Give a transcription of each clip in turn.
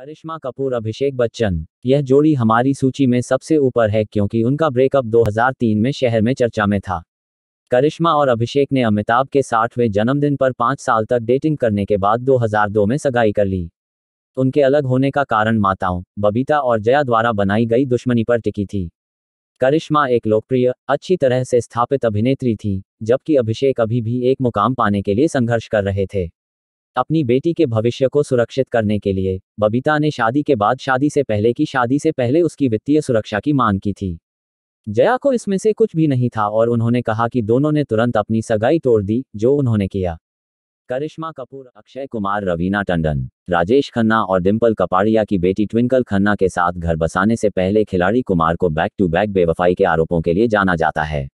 करिश्मा कपूर अभिषेक बच्चन यह जोड़ी हमारी सूची में सबसे ऊपर है क्योंकि उनका ब्रेकअप 2003 में शहर में चर्चा में था करिश्मा और अभिषेक ने अमिताभ के साठवें जन्मदिन पर पाँच साल तक डेटिंग करने के बाद 2002 में सगाई कर ली उनके अलग होने का कारण माताओं बबीता और जया द्वारा बनाई गई दुश्मनी पर टिकी थी करिश्मा एक लोकप्रिय अच्छी तरह से स्थापित अभिनेत्री थी जबकि अभिषेक अभी भी एक मुकाम पाने के लिए संघर्ष कर रहे थे अपनी बेटी के भविष्य को सुरक्षित करने के लिए बबीता ने शादी के बाद शादी से पहले की शादी से पहले उसकी वित्तीय सुरक्षा की मांग की थी जया को इसमें से कुछ भी नहीं था और उन्होंने कहा कि दोनों ने तुरंत अपनी सगाई तोड़ दी जो उन्होंने किया करिश्मा कपूर अक्षय कुमार रवीना टंडन राजेश खन्ना और डिम्पल कपाड़िया की बेटी ट्विंकल खन्ना के साथ घर बसाने से पहले खिलाड़ी कुमार को बैक टू बैक बेवफाई के आरोपों के लिए जाना जाता है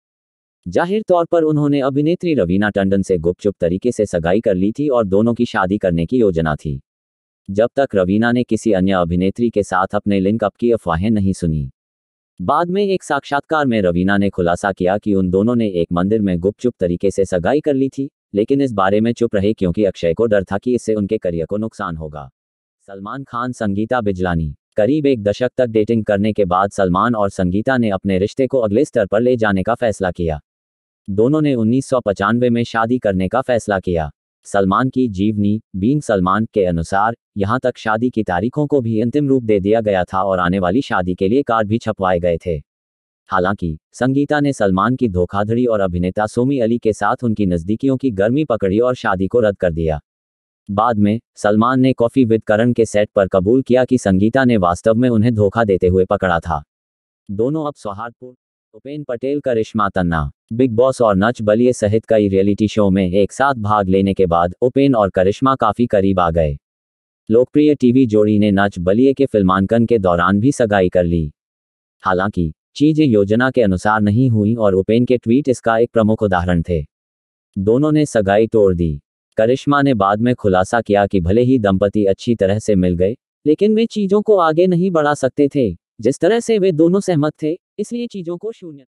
जाहिर तौर पर उन्होंने अभिनेत्री रवीना टंडन से गुपचुप तरीके से सगाई कर ली थी और दोनों की शादी करने की योजना थी जब तक रवीना ने किसी अन्य अभिनेत्री के साथ अपने लिंकअप की अफवाहें नहीं सुनी बाद में एक साक्षात्कार में रवीना ने खुलासा किया कि उन दोनों ने एक मंदिर में गुपचुप तरीके से सगाई कर ली थी लेकिन इस बारे में चुप रहे क्योंकि अक्षय को डर था कि इससे उनके करियर को नुकसान होगा सलमान खान संगीता बिजलानी करीब एक दशक तक डेटिंग करने के बाद सलमान और संगीता ने अपने रिश्ते को अगले स्तर पर ले जाने का फैसला किया दोनों ने उन्नीस में शादी करने का फैसला किया सलमान की जीवनी बीन सलमान के अनुसार यहाँ तक शादी की तारीखों को भी अंतिम रूप दे दिया गया था और आने वाली शादी के लिए कार्ड भी छपवाए गए थे हालांकि संगीता ने सलमान की धोखाधड़ी और अभिनेता सोमी अली के साथ उनकी नजदीकियों की गर्मी पकड़ी और शादी को रद्द कर दिया बाद में सलमान ने कॉफी विद करण के सेट पर कबूल किया कि संगीता ने वास्तव में उन्हें धोखा देते हुए पकड़ा था दोनों अब सौहार्दपूर्ण उपेन पटेल करिश्मा तन्ना बिग बॉस और नच बलिए सहित कई रियलिटी शो में एक साथ भाग लेने के बाद उपेन और करिश्मा काफी करीब आ गए लोकप्रिय टीवी जोड़ी ने नच बलिए के फिल्मांकन के दौरान भी सगाई कर ली हालांकि चीजें योजना के अनुसार नहीं हुई और उपेन के ट्वीट इसका एक प्रमुख उदाहरण थे दोनों ने सगाई तोड़ दी करिश्मा ने बाद में खुलासा किया कि भले ही दंपति अच्छी तरह से मिल गए लेकिन वे चीजों को आगे नहीं बढ़ा सकते थे जिस तरह से वे दोनों सहमत थे इसलिए चीजों को शून्य